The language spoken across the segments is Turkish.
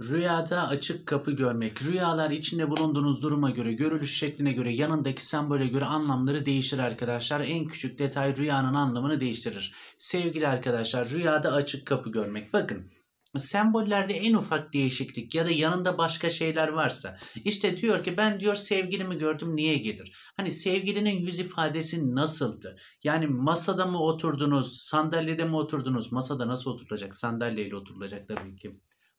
Rüyada açık kapı görmek. Rüyalar içinde bulunduğunuz duruma göre, görülüş şekline göre, yanındaki sembole göre anlamları değişir arkadaşlar. En küçük detay rüyanın anlamını değiştirir. Sevgili arkadaşlar rüyada açık kapı görmek. Bakın sembollerde en ufak değişiklik ya da yanında başka şeyler varsa işte diyor ki ben diyor sevgilimi gördüm niye gelir? Hani sevgilinin yüz ifadesi nasıldı? Yani masada mı oturdunuz, sandalyede mi oturdunuz? Masada nasıl oturulacak? Sandalyeyle oturulacak tabii ki.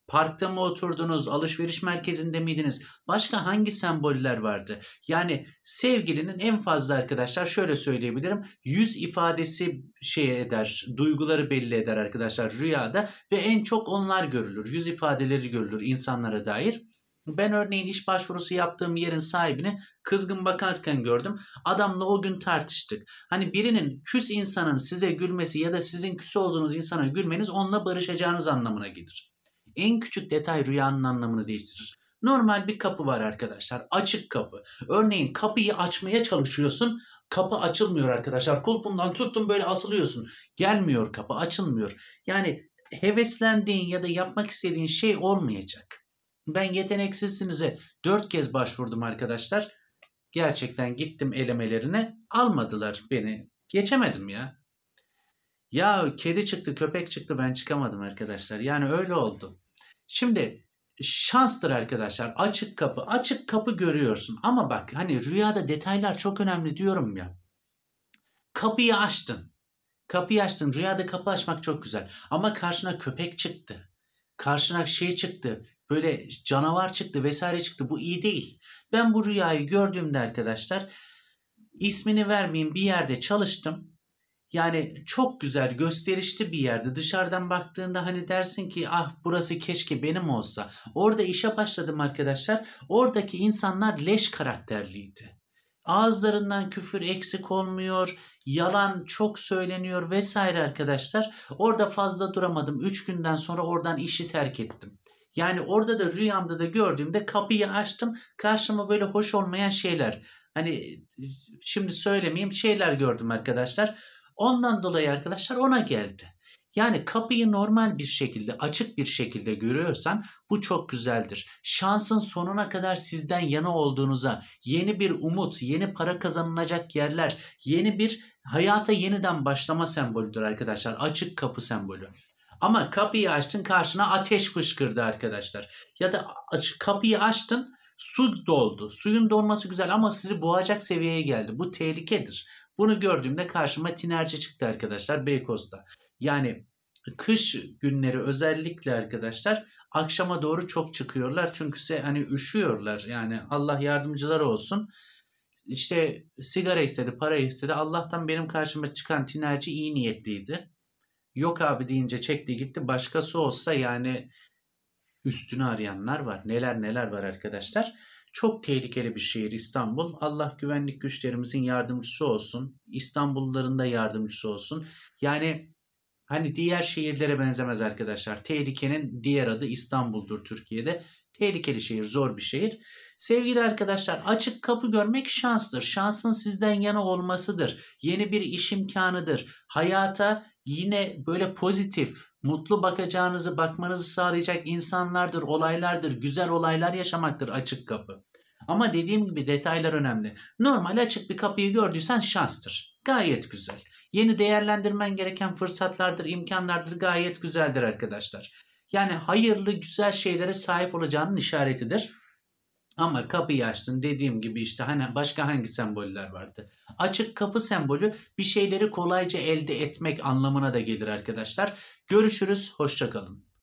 Parkta mı oturdunuz? Alışveriş merkezinde miydiniz? Başka hangi semboller vardı? Yani sevgilinin en fazla arkadaşlar şöyle söyleyebilirim. Yüz ifadesi şey eder, duyguları belli eder arkadaşlar rüyada ve en çok onlar görülür. Yüz ifadeleri görülür insanlara dair. Ben örneğin iş başvurusu yaptığım yerin sahibini kızgın bakarken gördüm. Adamla o gün tartıştık. Hani birinin küs insanın size gülmesi ya da sizin küs olduğunuz insana gülmeniz onunla barışacağınız anlamına gelir. En küçük detay rüyanın anlamını değiştirir. Normal bir kapı var arkadaşlar. Açık kapı. Örneğin kapıyı açmaya çalışıyorsun. Kapı açılmıyor arkadaşlar. Kulpundan tuttun böyle asılıyorsun. Gelmiyor kapı açılmıyor. Yani heveslendiğin ya da yapmak istediğin şey olmayacak. Ben yeteneksizsinize dört kez başvurdum arkadaşlar. Gerçekten gittim elemelerine. Almadılar beni. Geçemedim ya. Ya kedi çıktı, köpek çıktı ben çıkamadım arkadaşlar. Yani öyle oldu. Şimdi şanstır arkadaşlar. Açık kapı. Açık kapı görüyorsun. Ama bak hani rüyada detaylar çok önemli diyorum ya. Kapıyı açtın. Kapıyı açtın. Rüyada kapı açmak çok güzel. Ama karşına köpek çıktı. Karşına şey çıktı. Böyle canavar çıktı vesaire çıktı. Bu iyi değil. Ben bu rüyayı gördüğümde arkadaşlar ismini vermeyeyim bir yerde çalıştım. Yani çok güzel gösterişli bir yerde dışarıdan baktığında hani dersin ki ah burası keşke benim olsa. Orada işe başladım arkadaşlar. Oradaki insanlar leş karakterliydi. Ağızlarından küfür eksik olmuyor, yalan çok söyleniyor vesaire arkadaşlar. Orada fazla duramadım. 3 günden sonra oradan işi terk ettim. Yani orada da rüyamda da gördüğümde kapıyı açtım. Karşıma böyle hoş olmayan şeyler. Hani e, şimdi söylemeyeyim şeyler gördüm arkadaşlar. Ondan dolayı arkadaşlar ona geldi. Yani kapıyı normal bir şekilde, açık bir şekilde görüyorsan bu çok güzeldir. Şansın sonuna kadar sizden yana olduğunuza, yeni bir umut, yeni para kazanılacak yerler, yeni bir hayata yeniden başlama sembolüdür arkadaşlar. Açık kapı sembolü. Ama kapıyı açtın karşına ateş fışkırdı arkadaşlar. Ya da aç, kapıyı açtın su doldu. Suyun dolması güzel ama sizi boğacak seviyeye geldi. Bu tehlikedir. Bunu gördüğümde karşıma tinerci çıktı arkadaşlar Beykoz'da. Yani kış günleri özellikle arkadaşlar akşama doğru çok çıkıyorlar. Çünkü hani üşüyorlar. Yani Allah yardımcıları olsun. İşte sigara istedi, para istedi. Allah'tan benim karşıma çıkan tinerci iyi niyetliydi. Yok abi deyince çekti gitti. Başkası olsa yani üstünü arayanlar var. Neler neler var arkadaşlar. Çok tehlikeli bir şehir İstanbul. Allah güvenlik güçlerimizin yardımcısı olsun. İstanbulluların da yardımcısı olsun. Yani hani diğer şehirlere benzemez arkadaşlar. Tehlikenin diğer adı İstanbul'dur Türkiye'de. Tehlikeli şehir, zor bir şehir. Sevgili arkadaşlar, açık kapı görmek şanstır. Şansın sizden yana olmasıdır. Yeni bir iş imkanıdır. Hayata yine böyle pozitif, mutlu bakacağınızı, bakmanızı sağlayacak insanlardır, olaylardır, güzel olaylar yaşamaktır açık kapı. Ama dediğim gibi detaylar önemli. Normal açık bir kapıyı gördüysen şanstır. Gayet güzel. Yeni değerlendirmen gereken fırsatlardır, imkanlardır gayet güzeldir arkadaşlar. Yani hayırlı güzel şeylere sahip olacağının işaretidir. Ama kapıyı açtın dediğim gibi işte hani başka hangi semboller vardı? Açık kapı sembolü bir şeyleri kolayca elde etmek anlamına da gelir arkadaşlar. Görüşürüz, hoşçakalın.